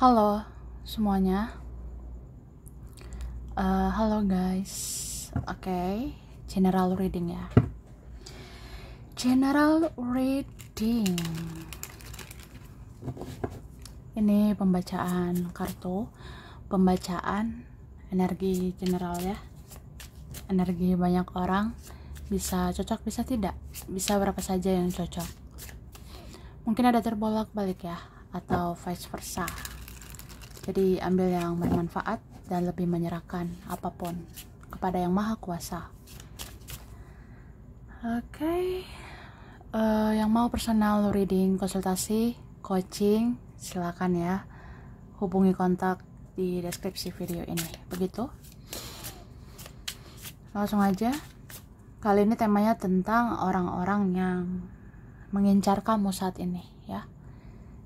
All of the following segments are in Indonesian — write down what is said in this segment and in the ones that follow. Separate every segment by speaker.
Speaker 1: Halo semuanya. Uh, halo guys. Oke, okay. general reading ya. General reading. Ini pembacaan kartu, pembacaan energi general ya. Energi banyak orang bisa cocok bisa tidak, bisa berapa saja yang cocok. Mungkin ada terbolak-balik ya atau vice versa jadi ambil yang bermanfaat dan lebih menyerahkan apapun kepada yang maha kuasa. Oke, okay. uh, eh, yang mau personal reading, konsultasi, coaching, silakan ya hubungi kontak di deskripsi video ini. Begitu. Langsung aja. Kali ini temanya tentang orang-orang yang mengincar kamu saat ini ya.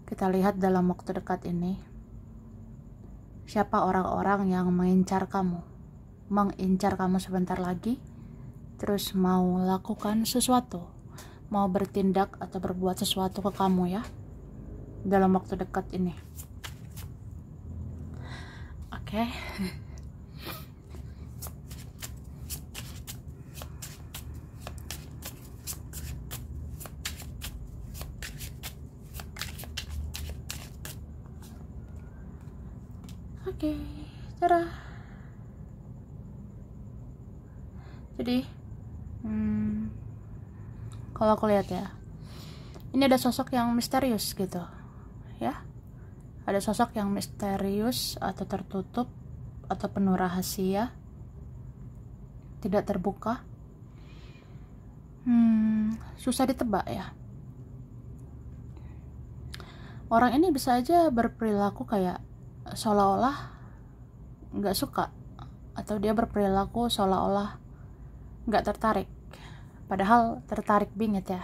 Speaker 1: Kita lihat dalam waktu dekat ini siapa orang-orang yang mengincar kamu, mengincar kamu sebentar lagi, terus mau lakukan sesuatu, mau bertindak atau berbuat sesuatu ke kamu ya, dalam waktu dekat ini. Oke. Okay. oke okay, cerah. jadi hmm, kalau aku lihat ya ini ada sosok yang misterius gitu ya ada sosok yang misterius atau tertutup atau penuh rahasia tidak terbuka hmm, susah ditebak ya orang ini bisa aja berperilaku kayak seolah-olah nggak suka atau dia berperilaku seolah-olah nggak tertarik padahal tertarik banget ya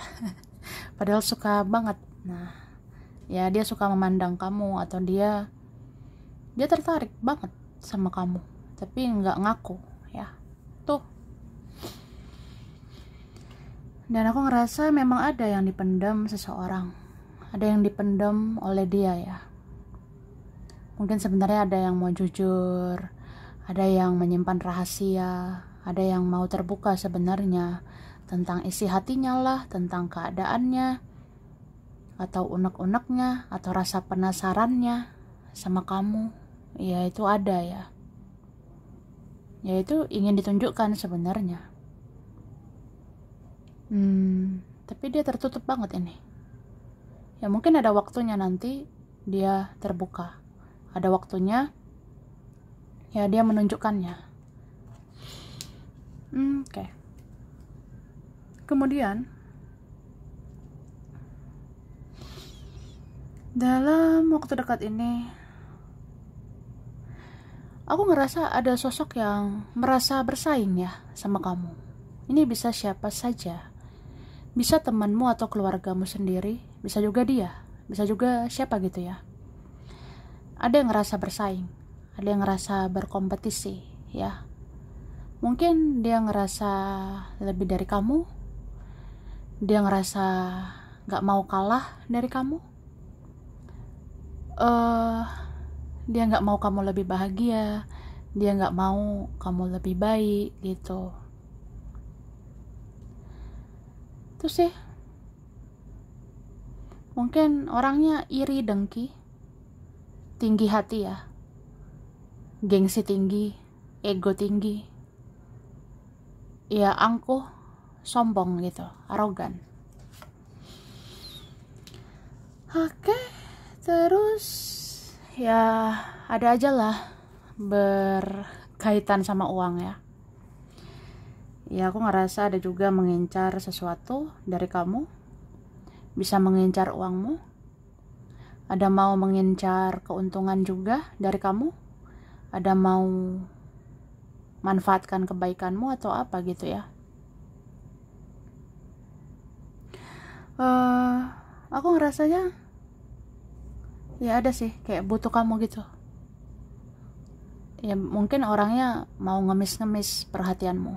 Speaker 1: padahal suka banget nah ya dia suka memandang kamu atau dia dia tertarik banget sama kamu tapi nggak ngaku ya tuh dan aku ngerasa memang ada yang dipendam seseorang ada yang dipendam oleh dia ya mungkin sebenarnya ada yang mau jujur ada yang menyimpan rahasia ada yang mau terbuka sebenarnya tentang isi hatinya lah tentang keadaannya atau unek-uneknya atau rasa penasarannya sama kamu ya itu ada ya ya itu ingin ditunjukkan sebenarnya hmm, tapi dia tertutup banget ini ya mungkin ada waktunya nanti dia terbuka ada waktunya ya dia menunjukkannya hmm, oke okay. kemudian dalam waktu dekat ini aku ngerasa ada sosok yang merasa bersaing ya sama kamu ini bisa siapa saja bisa temanmu atau keluargamu sendiri bisa juga dia bisa juga siapa gitu ya ada yang ngerasa bersaing ada yang ngerasa berkompetisi ya mungkin dia ngerasa lebih dari kamu dia ngerasa gak mau kalah dari kamu uh, dia nggak mau kamu lebih bahagia dia nggak mau kamu lebih baik gitu terus sih mungkin orangnya iri dengki tinggi hati ya gengsi tinggi ego tinggi ya angkuh sombong gitu arogan oke terus ya ada aja lah berkaitan sama uang ya ya aku ngerasa ada juga mengincar sesuatu dari kamu bisa mengincar uangmu ada mau mengincar keuntungan juga dari kamu ada mau manfaatkan kebaikanmu atau apa gitu ya uh, aku ngerasanya ya ada sih kayak butuh kamu gitu ya mungkin orangnya mau ngemis-ngemis perhatianmu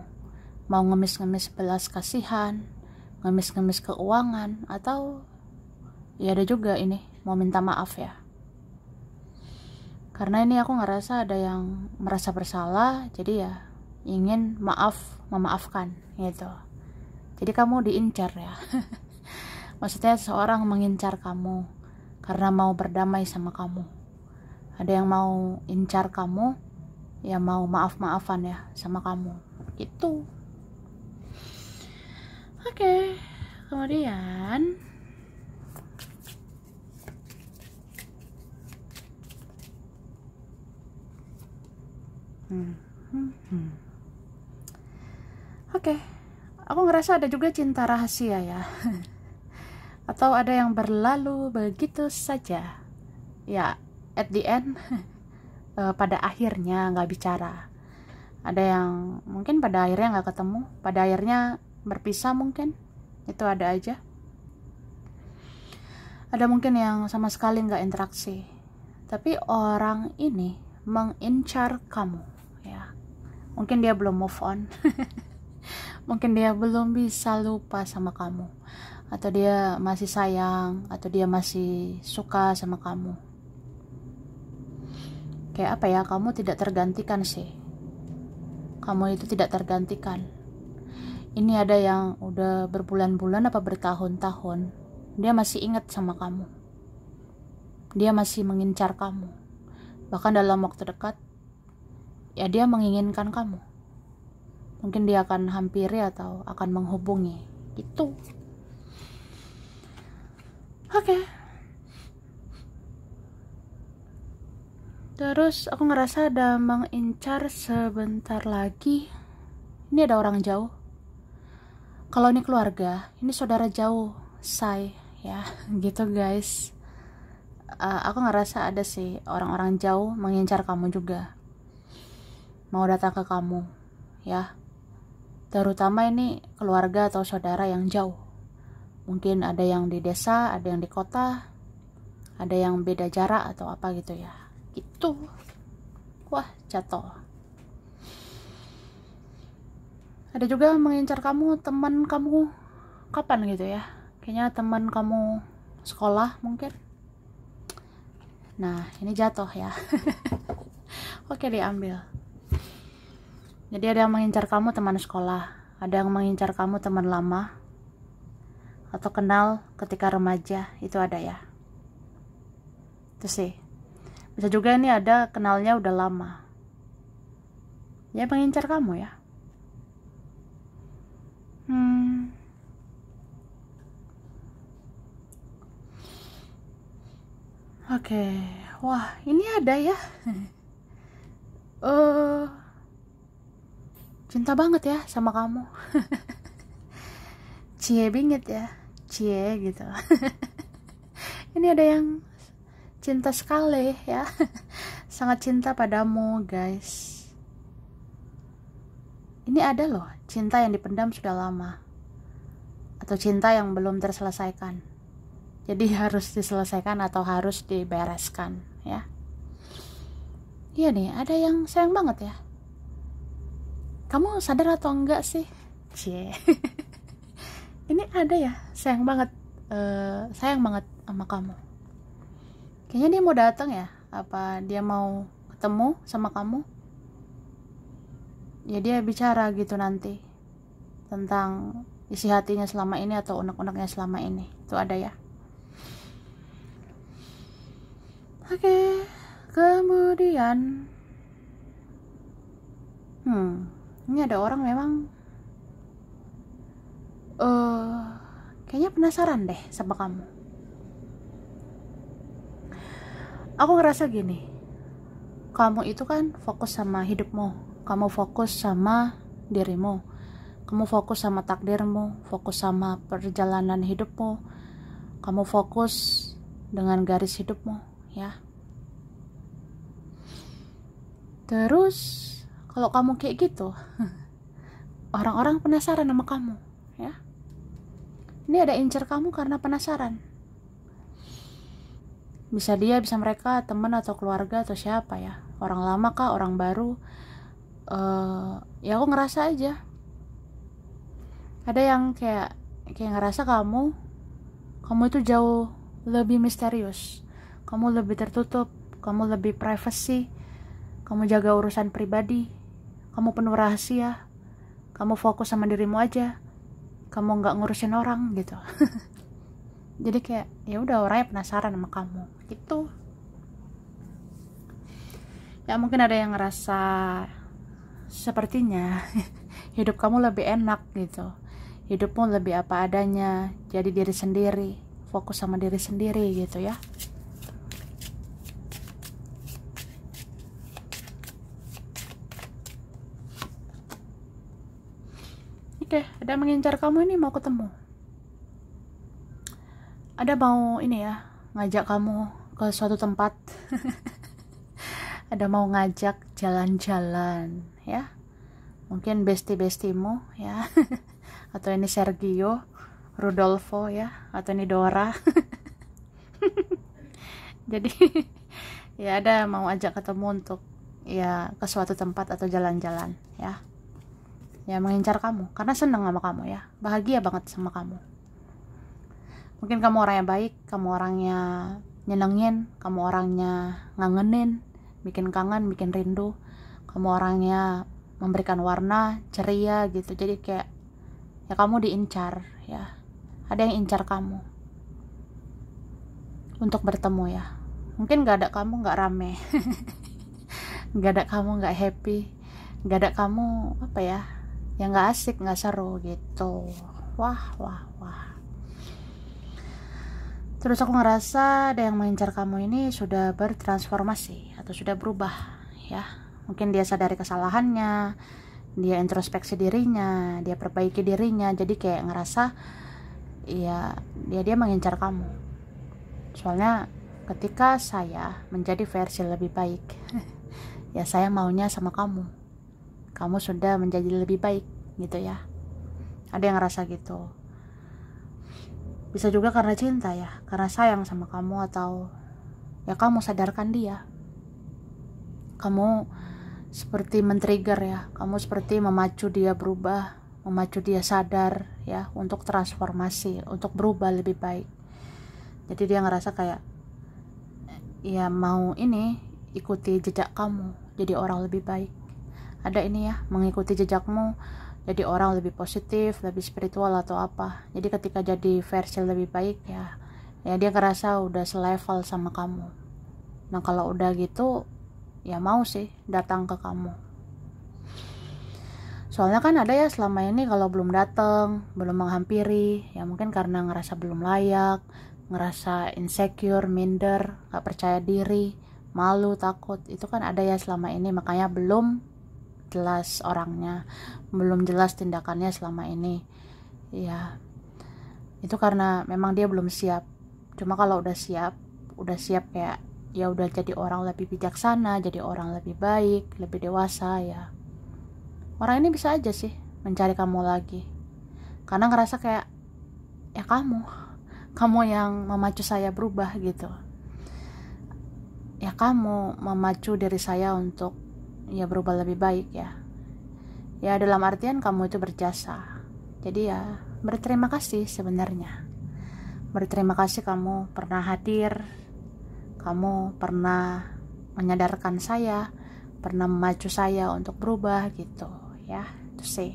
Speaker 1: mau ngemis-ngemis belas kasihan ngemis-ngemis keuangan atau ya ada juga ini mau minta maaf ya karena ini aku ngerasa ada yang merasa bersalah jadi ya ingin maaf memaafkan gitu jadi kamu diincar ya maksudnya seorang mengincar kamu karena mau berdamai sama kamu ada yang mau incar kamu ya mau maaf-maafan ya sama kamu itu oke okay. kemudian Hmm. hmm. Oke, okay. aku ngerasa ada juga cinta rahasia ya. Atau ada yang berlalu begitu saja. Ya, at the end, eh, pada akhirnya nggak bicara. Ada yang mungkin pada akhirnya nggak ketemu, pada akhirnya berpisah mungkin. Itu ada aja. Ada mungkin yang sama sekali nggak interaksi. Tapi orang ini mengincar kamu ya mungkin dia belum move on mungkin dia belum bisa lupa sama kamu atau dia masih sayang atau dia masih suka sama kamu kayak apa ya kamu tidak tergantikan sih kamu itu tidak tergantikan ini ada yang udah berbulan-bulan apa bertahun-tahun dia masih ingat sama kamu dia masih mengincar kamu bahkan dalam waktu dekat ya dia menginginkan kamu mungkin dia akan hampiri atau akan menghubungi itu oke okay. terus aku ngerasa ada mengincar sebentar lagi ini ada orang jauh kalau ini keluarga ini saudara jauh say ya gitu guys uh, aku ngerasa ada sih orang-orang jauh mengincar kamu juga mau datang ke kamu, ya. Terutama ini keluarga atau saudara yang jauh. Mungkin ada yang di desa, ada yang di kota, ada yang beda jarak atau apa gitu ya. Itu, Wah, jatuh. Ada juga mengincar kamu teman kamu kapan gitu ya. Kayaknya teman kamu sekolah mungkin. Nah, ini jatuh ya. Oke, diambil. Jadi ada yang mengincar kamu teman sekolah, ada yang mengincar kamu teman lama, atau kenal ketika remaja, itu ada ya. Itu sih. Bisa juga ini ada kenalnya udah lama. Ya mengincar kamu ya. Hmm. Oke, okay. wah ini ada ya. uh, cinta banget ya sama kamu cie bingit ya cie gitu ini ada yang cinta sekali ya sangat cinta padamu guys ini ada loh cinta yang dipendam sudah lama atau cinta yang belum terselesaikan jadi harus diselesaikan atau harus dibereskan ya iya nih ada yang sayang banget ya kamu sadar atau enggak sih cie ini ada ya sayang banget uh, sayang banget sama kamu kayaknya dia mau datang ya apa dia mau ketemu sama kamu ya dia bicara gitu nanti tentang isi hatinya selama ini atau unek-uneknya selama ini itu ada ya oke okay. kemudian hmm ini ada orang memang uh, kayaknya penasaran deh sama kamu aku ngerasa gini kamu itu kan fokus sama hidupmu kamu fokus sama dirimu kamu fokus sama takdirmu fokus sama perjalanan hidupmu kamu fokus dengan garis hidupmu ya terus kalau kamu kayak gitu orang-orang penasaran sama kamu ya ini ada incer kamu karena penasaran bisa dia bisa mereka teman atau keluarga atau siapa ya orang lama kah orang baru uh, ya aku ngerasa aja ada yang kayak kayak ngerasa kamu kamu itu jauh lebih misterius kamu lebih tertutup kamu lebih privacy kamu jaga urusan pribadi kamu penuh rahasia. Kamu fokus sama dirimu aja. Kamu nggak ngurusin orang gitu. Jadi kayak ya udah orangnya penasaran sama kamu gitu. Ya mungkin ada yang ngerasa sepertinya hidup kamu lebih enak gitu. Hidupmu lebih apa adanya, jadi diri sendiri, fokus sama diri sendiri gitu ya. ada mengincar kamu ini mau ketemu ada mau ini ya ngajak kamu ke suatu tempat ada mau ngajak jalan-jalan ya mungkin besti-bestimu ya atau ini Sergio Rudolfo ya atau ini Dora jadi ya ada mau ajak ketemu untuk ya ke suatu tempat atau jalan-jalan ya ya mengincar kamu karena senang sama kamu ya bahagia banget sama kamu mungkin kamu orang yang baik kamu orangnya nyenengin kamu orangnya ngangenin bikin kangen bikin rindu kamu orangnya memberikan warna ceria gitu jadi kayak ya kamu diincar ya ada yang incar kamu untuk bertemu ya mungkin gak ada kamu gak rame gak ada kamu gak happy gak ada kamu apa ya ya nggak asik nggak seru gitu wah wah wah terus aku ngerasa ada yang mengincar kamu ini sudah bertransformasi atau sudah berubah ya mungkin dia sadari kesalahannya dia introspeksi dirinya dia perbaiki dirinya jadi kayak ngerasa ya dia dia mengincar kamu soalnya ketika saya menjadi versi lebih baik ya saya maunya sama kamu kamu sudah menjadi lebih baik gitu ya ada yang ngerasa gitu bisa juga karena cinta ya karena sayang sama kamu atau ya kamu sadarkan dia kamu seperti men-trigger ya kamu seperti memacu dia berubah memacu dia sadar ya untuk transformasi untuk berubah lebih baik jadi dia ngerasa kayak ya mau ini ikuti jejak kamu jadi orang lebih baik ada ini ya mengikuti jejakmu jadi orang lebih positif lebih spiritual atau apa jadi ketika jadi versi lebih baik ya ya dia ngerasa udah selevel sama kamu nah kalau udah gitu ya mau sih datang ke kamu soalnya kan ada ya selama ini kalau belum datang belum menghampiri ya mungkin karena ngerasa belum layak ngerasa insecure minder gak percaya diri malu takut itu kan ada ya selama ini makanya belum jelas orangnya belum jelas tindakannya selama ini ya itu karena memang dia belum siap cuma kalau udah siap udah siap kayak ya udah jadi orang lebih bijaksana jadi orang lebih baik lebih dewasa ya orang ini bisa aja sih mencari kamu lagi karena ngerasa kayak ya kamu kamu yang memacu saya berubah gitu ya kamu memacu diri saya untuk ya berubah lebih baik ya ya dalam artian kamu itu berjasa jadi ya berterima kasih sebenarnya berterima kasih kamu pernah hadir kamu pernah menyadarkan saya pernah memacu saya untuk berubah gitu ya itu sih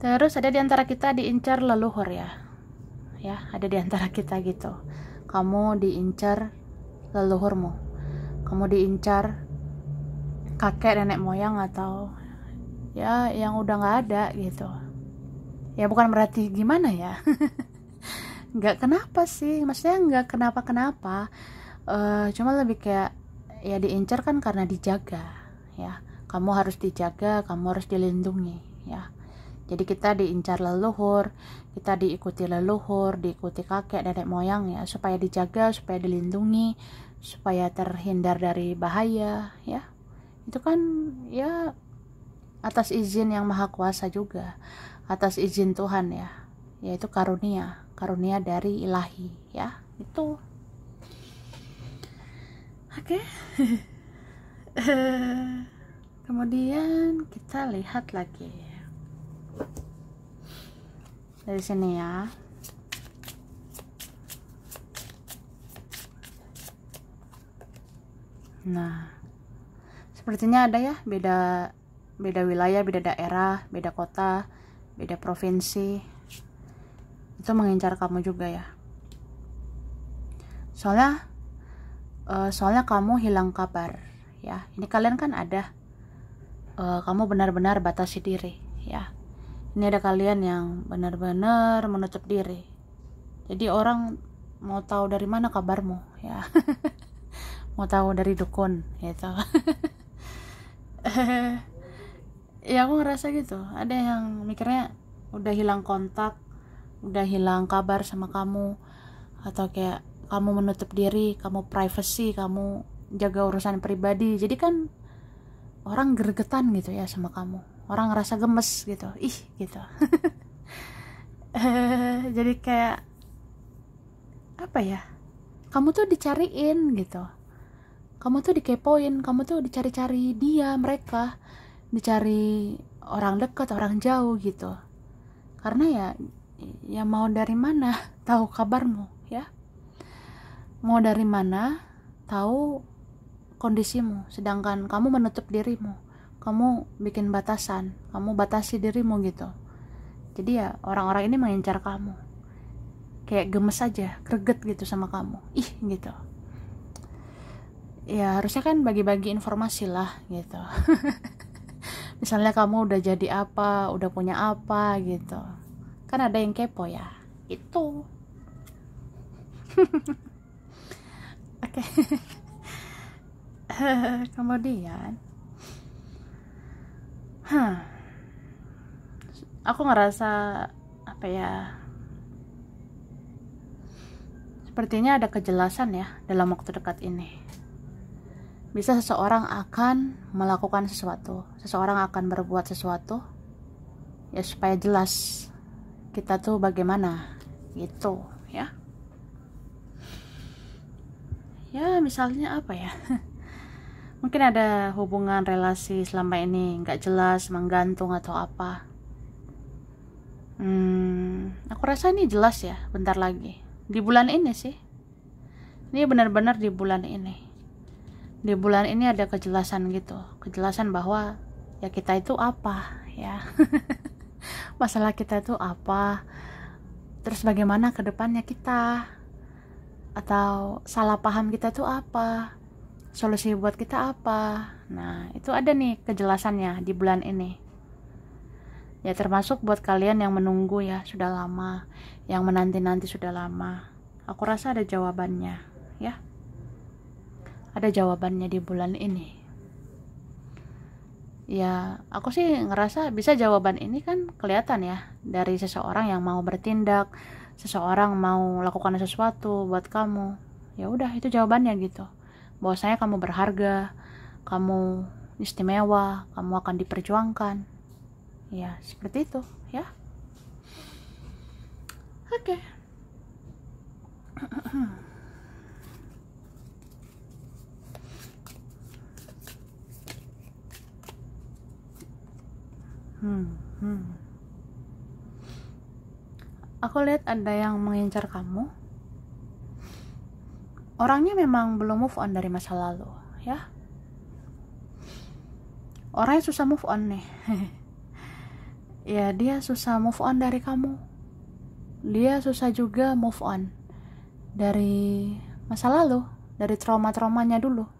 Speaker 1: terus ada di antara kita diincar leluhur ya ya ada di antara kita gitu kamu diincar leluhurmu kamu diincar kakek nenek moyang atau ya yang udah nggak ada gitu ya bukan berarti gimana ya nggak kenapa sih maksudnya nggak kenapa kenapa uh, cuma lebih kayak ya diincar kan karena dijaga ya kamu harus dijaga kamu harus dilindungi ya jadi kita diincar leluhur, kita diikuti leluhur, diikuti kakek, nenek moyang ya, supaya dijaga, supaya dilindungi, supaya terhindar dari bahaya ya itu kan ya atas izin yang maha kuasa juga atas izin Tuhan ya yaitu karunia karunia dari ilahi ya itu oke okay. kemudian kita lihat lagi dari sini ya nah sepertinya ada ya beda beda wilayah beda daerah beda kota beda provinsi itu mengincar kamu juga ya soalnya uh, soalnya kamu hilang kabar ya ini kalian kan ada uh, kamu benar-benar batasi diri ya ini ada kalian yang benar-benar menutup diri jadi orang mau tahu dari mana kabarmu ya mau tahu dari dukun gitu ya aku ngerasa gitu ada yang mikirnya udah hilang kontak udah hilang kabar sama kamu atau kayak kamu menutup diri kamu privacy kamu jaga urusan pribadi jadi kan orang gergetan gitu ya sama kamu orang ngerasa gemes gitu ih gitu jadi kayak apa ya kamu tuh dicariin gitu kamu tuh dikepoin kamu tuh dicari-cari dia mereka dicari orang dekat orang jauh gitu karena ya ya mau dari mana tahu kabarmu ya mau dari mana tahu kondisimu sedangkan kamu menutup dirimu kamu bikin batasan kamu batasi dirimu gitu jadi ya orang-orang ini mengincar kamu kayak gemes aja greget gitu sama kamu ih gitu ya harusnya kan bagi-bagi informasi lah gitu misalnya kamu udah jadi apa udah punya apa gitu kan ada yang kepo ya itu oke kemudian huh. aku ngerasa apa ya sepertinya ada kejelasan ya dalam waktu dekat ini bisa seseorang akan melakukan sesuatu, seseorang akan berbuat sesuatu, ya supaya jelas kita tuh bagaimana gitu ya ya misalnya apa ya mungkin ada hubungan relasi selama ini nggak jelas menggantung atau apa hmm, aku rasa ini jelas ya bentar lagi di bulan ini sih ini benar-benar di bulan ini di bulan ini ada kejelasan gitu kejelasan bahwa ya kita itu apa ya masalah kita itu apa terus bagaimana ke depannya kita atau salah paham kita itu apa solusi buat kita apa nah itu ada nih kejelasannya di bulan ini ya termasuk buat kalian yang menunggu ya sudah lama yang menanti-nanti sudah lama aku rasa ada jawabannya ya ada jawabannya di bulan ini ya aku sih ngerasa bisa jawaban ini kan kelihatan ya dari seseorang yang mau bertindak seseorang mau lakukan sesuatu buat kamu ya udah itu jawabannya gitu bahwasanya kamu berharga kamu istimewa kamu akan diperjuangkan ya seperti itu ya oke okay. aku lihat ada yang mengincar kamu. Orangnya memang belum move on dari masa lalu, ya. Orangnya susah move on nih. ya, dia susah move on dari kamu. Dia susah juga move on dari masa lalu, dari trauma-traumanya dulu.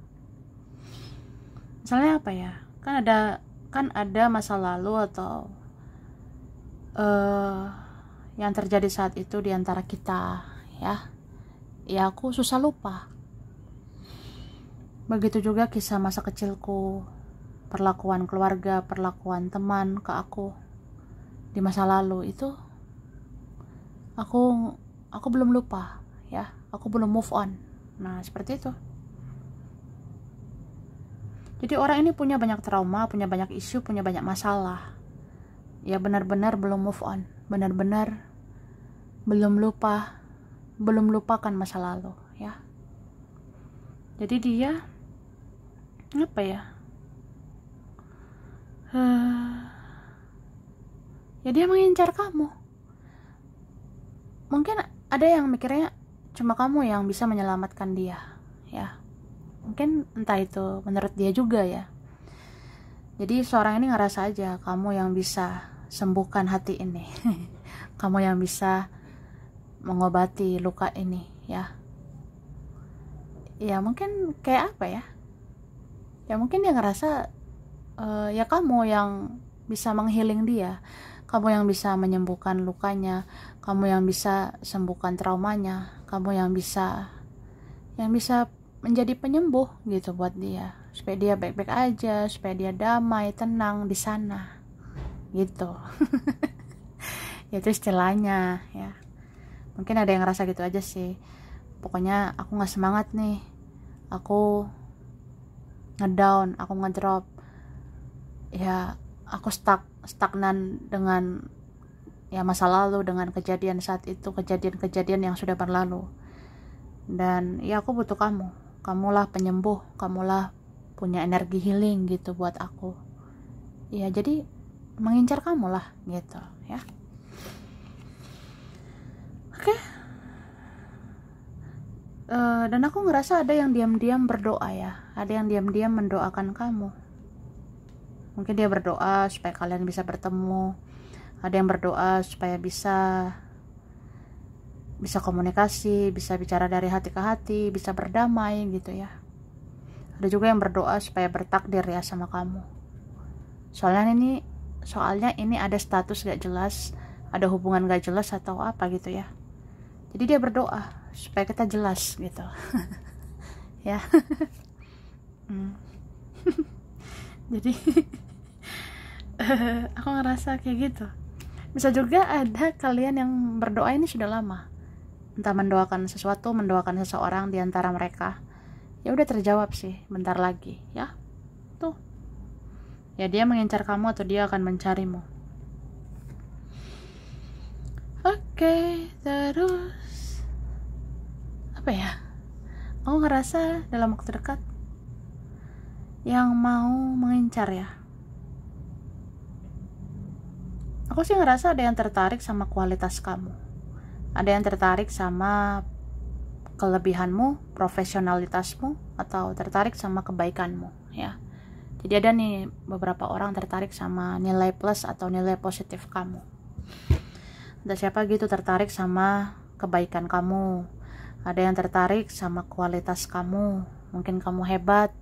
Speaker 1: Misalnya apa ya? Kan ada kan ada masa lalu atau uh, yang terjadi saat itu di antara kita ya ya aku susah lupa begitu juga kisah masa kecilku perlakuan keluarga perlakuan teman ke aku di masa lalu itu aku aku belum lupa ya aku belum move on nah seperti itu jadi orang ini punya banyak trauma punya banyak isu punya banyak masalah ya benar-benar belum move on benar-benar belum lupa belum lupakan masa lalu ya jadi dia apa ya uh, ya dia mengincar kamu mungkin ada yang mikirnya cuma kamu yang bisa menyelamatkan dia ya mungkin entah itu menurut dia juga ya jadi seorang ini ngerasa aja kamu yang bisa sembuhkan hati ini kamu yang bisa mengobati luka ini ya ya mungkin kayak apa ya ya mungkin dia ngerasa uh, ya kamu yang bisa menghiling dia kamu yang bisa menyembuhkan lukanya kamu yang bisa sembuhkan traumanya kamu yang bisa yang bisa menjadi penyembuh gitu buat dia supaya dia baik-baik aja supaya dia damai tenang di sana gitu ya itu istilahnya ya mungkin ada yang ngerasa gitu aja sih pokoknya aku nggak semangat nih aku ngedown aku ngedrop ya aku stuck stagnan dengan ya masa lalu dengan kejadian saat itu kejadian-kejadian yang sudah berlalu dan ya aku butuh kamu kamulah penyembuh kamulah punya energi healing gitu buat aku ya jadi mengincar kamu lah gitu ya oke uh, dan aku ngerasa ada yang diam-diam berdoa ya ada yang diam-diam mendoakan kamu mungkin dia berdoa supaya kalian bisa bertemu ada yang berdoa supaya bisa bisa komunikasi bisa bicara dari hati ke hati bisa berdamai gitu ya ada juga yang berdoa supaya bertakdir ya sama kamu soalnya ini soalnya ini ada status gak jelas ada hubungan gak jelas atau apa gitu ya jadi dia berdoa supaya kita jelas gitu ya hmm. jadi aku ngerasa kayak gitu bisa juga ada kalian yang berdoa ini sudah lama entah mendoakan sesuatu mendoakan seseorang diantara mereka ya udah terjawab sih bentar lagi ya Ya dia mengincar kamu atau dia akan mencarimu. Oke, okay, terus apa ya? Aku ngerasa dalam waktu dekat yang mau mengincar ya. Aku sih ngerasa ada yang tertarik sama kualitas kamu. Ada yang tertarik sama kelebihanmu, profesionalitasmu, atau tertarik sama kebaikanmu, ya. Jadi ada nih beberapa orang tertarik sama nilai plus atau nilai positif kamu. Ada siapa gitu tertarik sama kebaikan kamu. Ada yang tertarik sama kualitas kamu. Mungkin kamu hebat,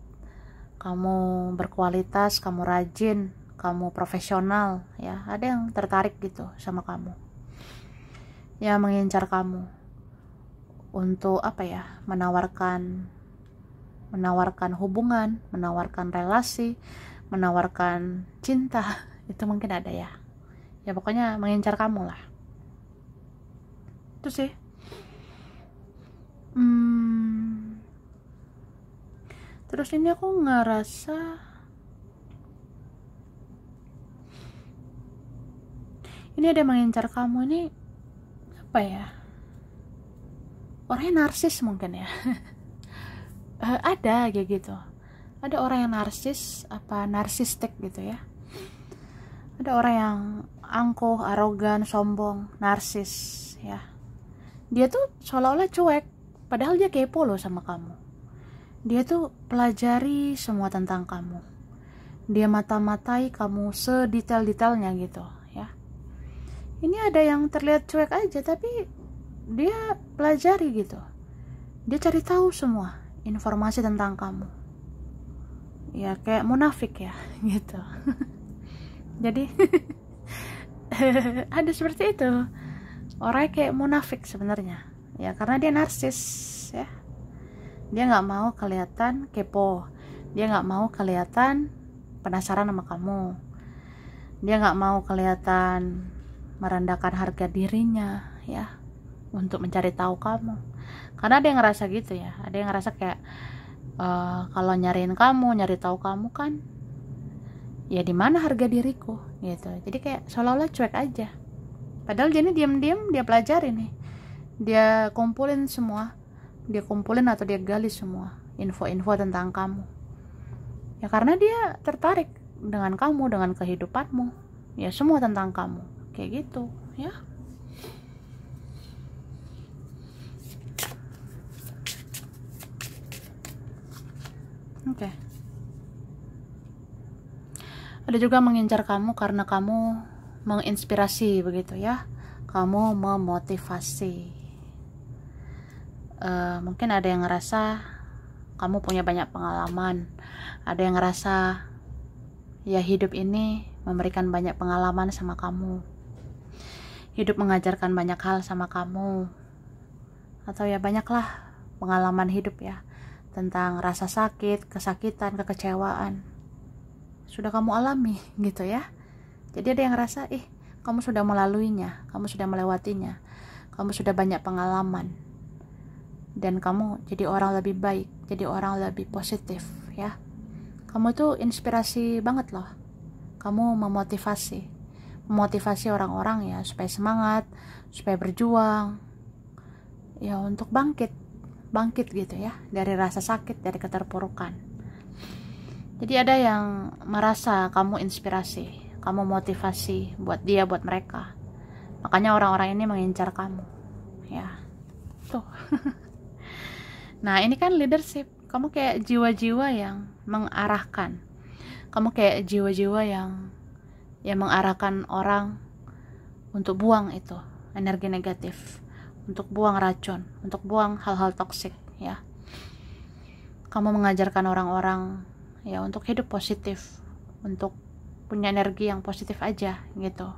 Speaker 1: kamu berkualitas, kamu rajin, kamu profesional, ya. Ada yang tertarik gitu sama kamu. Ya mengincar kamu untuk apa ya? Menawarkan menawarkan hubungan, menawarkan relasi, menawarkan cinta, itu mungkin ada ya. Ya pokoknya mengincar kamu lah. Itu sih. Hmm. Terus ini aku ngerasa ini ada mengincar kamu ini apa ya? Orangnya narsis mungkin ya. uh, ada kayak gitu ada orang yang narsis apa narsistik gitu ya ada orang yang angkuh arogan sombong narsis ya dia tuh seolah-olah cuek padahal dia kepo loh sama kamu dia tuh pelajari semua tentang kamu dia mata-matai kamu sedetail-detailnya gitu ya ini ada yang terlihat cuek aja tapi dia pelajari gitu dia cari tahu semua informasi tentang kamu ya kayak munafik ya gitu jadi ada seperti itu orang kayak munafik sebenarnya ya karena dia narsis ya dia nggak mau kelihatan kepo dia nggak mau kelihatan penasaran sama kamu dia nggak mau kelihatan merendahkan harga dirinya ya untuk mencari tahu kamu karena ada yang ngerasa gitu ya ada yang ngerasa kayak uh, kalau nyariin kamu nyari tahu kamu kan ya di mana harga diriku gitu jadi kayak seolah-olah cuek aja padahal jadi diam-diam dia pelajari nih dia kumpulin semua dia kumpulin atau dia gali semua info-info tentang kamu ya karena dia tertarik dengan kamu dengan kehidupanmu ya semua tentang kamu kayak gitu ya Oke. Okay. Ada juga mengincar kamu karena kamu menginspirasi begitu ya. Kamu memotivasi. Uh, mungkin ada yang ngerasa kamu punya banyak pengalaman. Ada yang ngerasa ya hidup ini memberikan banyak pengalaman sama kamu. Hidup mengajarkan banyak hal sama kamu. Atau ya banyaklah pengalaman hidup ya tentang rasa sakit, kesakitan, kekecewaan. Sudah kamu alami gitu ya. Jadi ada yang rasa, ih, eh, kamu sudah melaluinya, kamu sudah melewatinya, kamu sudah banyak pengalaman. Dan kamu jadi orang lebih baik, jadi orang lebih positif ya. Kamu tuh inspirasi banget loh. Kamu memotivasi. Memotivasi orang-orang ya supaya semangat, supaya berjuang. Ya untuk bangkit bangkit gitu ya dari rasa sakit dari keterpurukan jadi ada yang merasa kamu inspirasi kamu motivasi buat dia buat mereka makanya orang-orang ini mengincar kamu ya tuh nah ini kan leadership kamu kayak jiwa-jiwa yang mengarahkan kamu kayak jiwa-jiwa yang yang mengarahkan orang untuk buang itu energi negatif untuk buang racun, untuk buang hal-hal toksik ya. Kamu mengajarkan orang-orang ya untuk hidup positif, untuk punya energi yang positif aja gitu.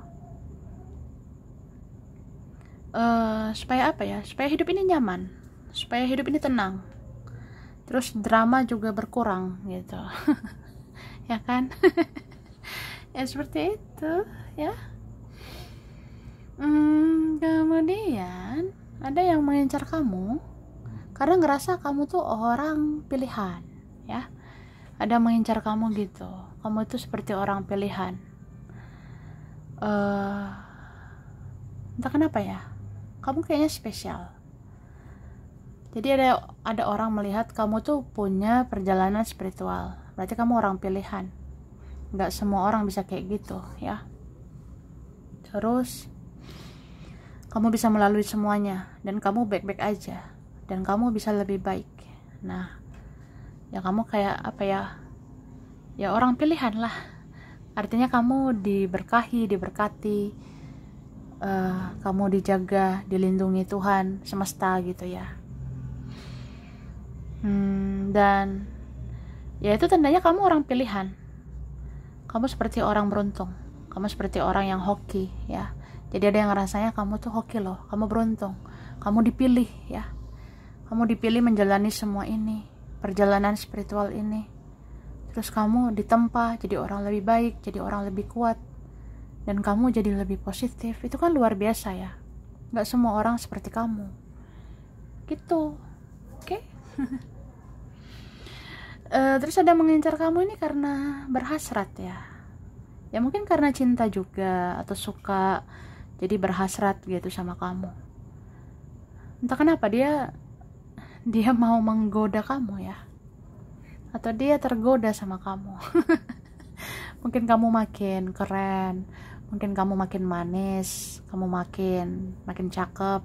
Speaker 1: Uh, supaya apa ya? Supaya hidup ini nyaman, supaya hidup ini tenang. Terus drama juga berkurang gitu. ya kan? ya seperti itu ya. Hmm, kemudian ada yang mengincar kamu karena ngerasa kamu tuh orang pilihan, ya. Ada mengincar kamu gitu. Kamu itu seperti orang pilihan. Uh, entah kenapa ya. Kamu kayaknya spesial. Jadi ada ada orang melihat kamu tuh punya perjalanan spiritual. Berarti kamu orang pilihan. Nggak semua orang bisa kayak gitu, ya. Terus kamu bisa melalui semuanya dan kamu baik-baik aja dan kamu bisa lebih baik nah ya kamu kayak apa ya ya orang pilihan lah artinya kamu diberkahi diberkati uh, kamu dijaga dilindungi Tuhan semesta gitu ya hmm, dan ya itu tandanya kamu orang pilihan kamu seperti orang beruntung kamu seperti orang yang hoki ya jadi ada yang ngerasanya kamu tuh hoki loh kamu beruntung kamu dipilih ya kamu dipilih menjalani semua ini perjalanan spiritual ini terus kamu ditempa jadi orang lebih baik jadi orang lebih kuat dan kamu jadi lebih positif itu kan luar biasa ya Gak semua orang seperti kamu gitu oke okay? uh, eh, terus ada mengincar kamu ini karena berhasrat ya ya mungkin karena cinta juga atau suka jadi berhasrat gitu sama kamu entah kenapa dia dia mau menggoda kamu ya atau dia tergoda sama kamu mungkin kamu makin keren mungkin kamu makin manis kamu makin makin cakep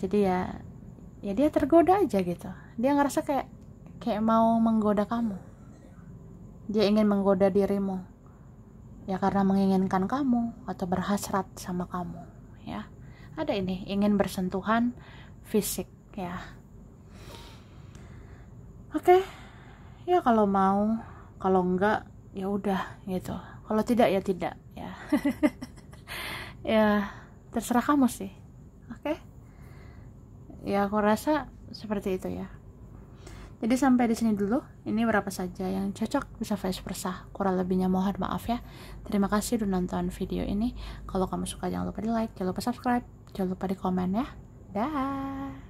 Speaker 1: jadi ya ya dia tergoda aja gitu dia ngerasa kayak kayak mau menggoda kamu dia ingin menggoda dirimu ya karena menginginkan kamu atau berhasrat sama kamu ya ada ini ingin bersentuhan fisik ya oke okay. ya kalau mau kalau enggak ya udah gitu kalau tidak ya tidak ya ya terserah kamu sih oke okay? ya aku rasa seperti itu ya jadi sampai di sini dulu, ini berapa saja yang cocok bisa face versa. Kurang lebihnya mohon maaf ya. Terima kasih udah nonton video ini. Kalau kamu suka jangan lupa di like, jangan lupa subscribe, jangan lupa di komen ya. Dah.